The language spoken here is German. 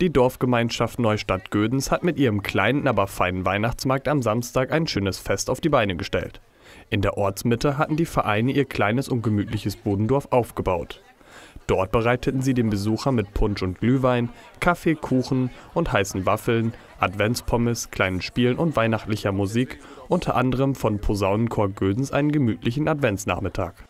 Die Dorfgemeinschaft Neustadt Gödens hat mit ihrem kleinen, aber feinen Weihnachtsmarkt am Samstag ein schönes Fest auf die Beine gestellt. In der Ortsmitte hatten die Vereine ihr kleines und gemütliches Bodendorf aufgebaut. Dort bereiteten sie den Besucher mit Punsch und Glühwein, Kaffee, Kuchen und heißen Waffeln, Adventspommes, kleinen Spielen und weihnachtlicher Musik, unter anderem von Posaunenchor Gödens einen gemütlichen Adventsnachmittag.